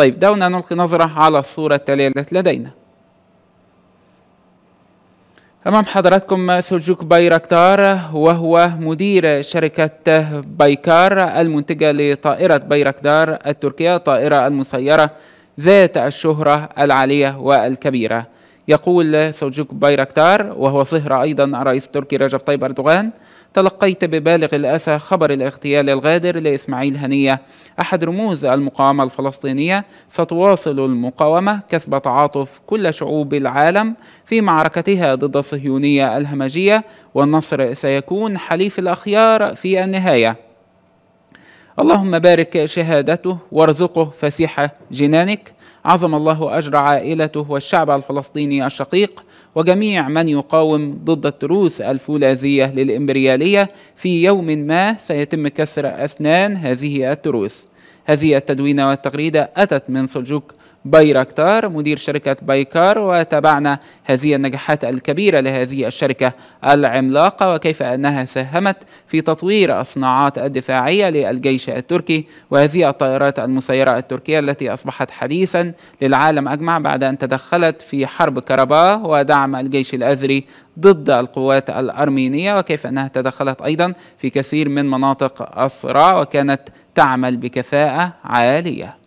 طيب دعونا نلقي نظرة على الصورة التالية التي لدينا أمام حضراتكم سلجوك بايركتار وهو مدير شركة بايكار المنتجة لطائرة بايركتار التركية طائرة المسيرة ذات الشهرة العالية والكبيرة يقول سلجوك بايركتار وهو صهر أيضا الرئيس التركي رجب طيب أردوغان تلقيت ببالغ الأسى خبر الاغتيال الغادر لإسماعيل هنية أحد رموز المقاومة الفلسطينية ستواصل المقاومة كسب تعاطف كل شعوب العالم في معركتها ضد الصهيونية الهمجية والنصر سيكون حليف الأخيار في النهاية اللهم بارك شهادته وارزقه فسيح جنانك عظم الله اجر عائلته والشعب الفلسطيني الشقيق وجميع من يقاوم ضد التروس الفولاذيه للامبرياليه في يوم ما سيتم كسر اسنان هذه التروس هذه التدوينه والتغريده اتت من سلجوق بايركتار مدير شركة بايكار وتابعنا هذه النجاحات الكبيرة لهذه الشركة العملاقة وكيف أنها ساهمت في تطوير الصناعات الدفاعية للجيش التركي وهذه الطائرات المسيرة التركية التي أصبحت حديثا للعالم أجمع بعد أن تدخلت في حرب كرباه ودعم الجيش الأزري ضد القوات الأرمينية وكيف أنها تدخلت أيضا في كثير من مناطق الصراع وكانت تعمل بكفاءة عالية